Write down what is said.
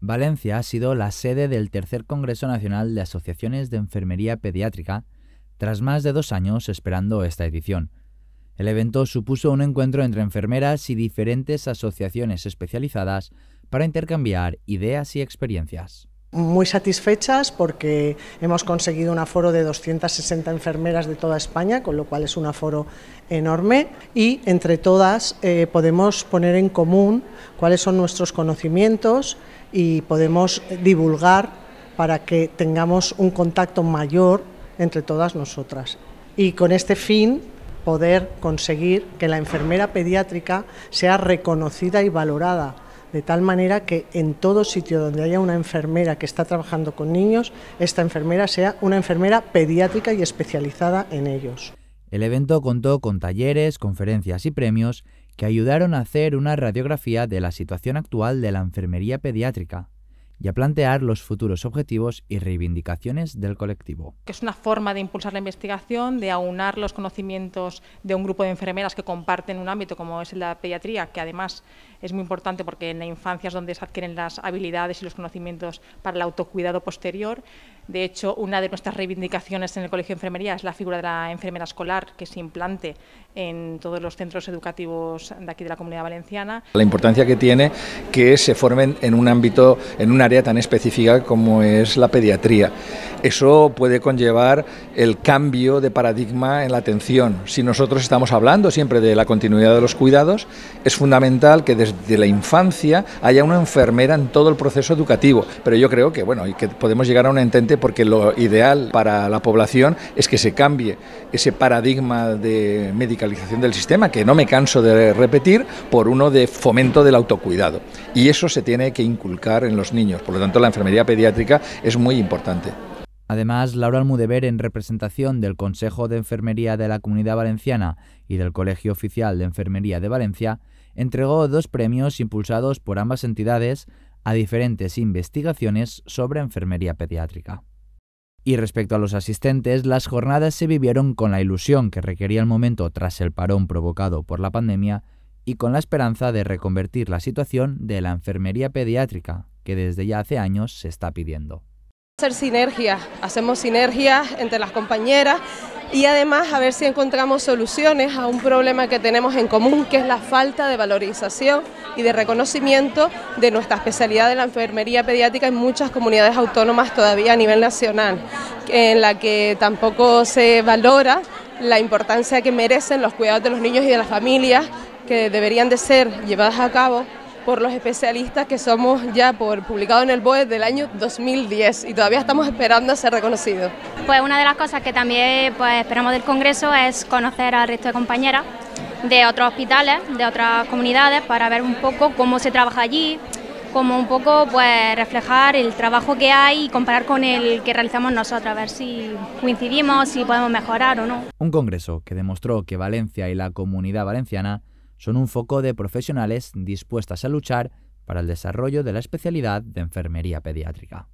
Valencia ha sido la sede del tercer Congreso Nacional de Asociaciones de Enfermería Pediátrica, tras más de dos años esperando esta edición. El evento supuso un encuentro entre enfermeras y diferentes asociaciones especializadas para intercambiar ideas y experiencias. Muy satisfechas porque hemos conseguido un aforo de 260 enfermeras de toda España, con lo cual es un aforo enorme y entre todas eh, podemos poner en común cuáles son nuestros conocimientos y podemos divulgar para que tengamos un contacto mayor entre todas nosotras. Y con este fin poder conseguir que la enfermera pediátrica sea reconocida y valorada de tal manera que en todo sitio donde haya una enfermera que está trabajando con niños, esta enfermera sea una enfermera pediátrica y especializada en ellos. El evento contó con talleres, conferencias y premios que ayudaron a hacer una radiografía de la situación actual de la enfermería pediátrica y a plantear los futuros objetivos y reivindicaciones del colectivo. Es una forma de impulsar la investigación, de aunar los conocimientos de un grupo de enfermeras que comparten un ámbito como es la pediatría, que además es muy importante porque en la infancia es donde se adquieren las habilidades y los conocimientos para el autocuidado posterior. De hecho, una de nuestras reivindicaciones en el Colegio de Enfermería es la figura de la enfermera escolar que se implante en todos los centros educativos de aquí de la Comunidad Valenciana. La importancia que tiene que se formen en un ámbito, en una tan específica como es la pediatría. Eso puede conllevar el cambio de paradigma en la atención. Si nosotros estamos hablando siempre de la continuidad de los cuidados, es fundamental que desde la infancia haya una enfermera en todo el proceso educativo. Pero yo creo que bueno, que podemos llegar a un entente porque lo ideal para la población es que se cambie ese paradigma de medicalización del sistema, que no me canso de repetir, por uno de fomento del autocuidado. Y eso se tiene que inculcar en los niños. Por lo tanto, la enfermería pediátrica es muy importante. Además, Laura Almudever, en representación del Consejo de Enfermería de la Comunidad Valenciana y del Colegio Oficial de Enfermería de Valencia, entregó dos premios impulsados por ambas entidades a diferentes investigaciones sobre enfermería pediátrica. Y respecto a los asistentes, las jornadas se vivieron con la ilusión que requería el momento tras el parón provocado por la pandemia y con la esperanza de reconvertir la situación de la enfermería pediátrica que desde ya hace años se está pidiendo. Hacer sinergias, hacemos sinergias entre las compañeras y además a ver si encontramos soluciones a un problema que tenemos en común, que es la falta de valorización y de reconocimiento de nuestra especialidad de la enfermería pediátrica en muchas comunidades autónomas todavía a nivel nacional, en la que tampoco se valora la importancia que merecen los cuidados de los niños y de las familias que deberían de ser llevadas a cabo por los especialistas que somos ya por publicado en el BOE del año 2010 y todavía estamos esperando ser reconocidos. Pues una de las cosas que también pues, esperamos del Congreso es conocer al resto de compañeras de otros hospitales, de otras comunidades, para ver un poco cómo se trabaja allí, como un poco pues reflejar el trabajo que hay y comparar con el que realizamos nosotros, a ver si coincidimos, si podemos mejorar o no. Un congreso que demostró que Valencia y la comunidad valenciana son un foco de profesionales dispuestas a luchar para el desarrollo de la especialidad de enfermería pediátrica.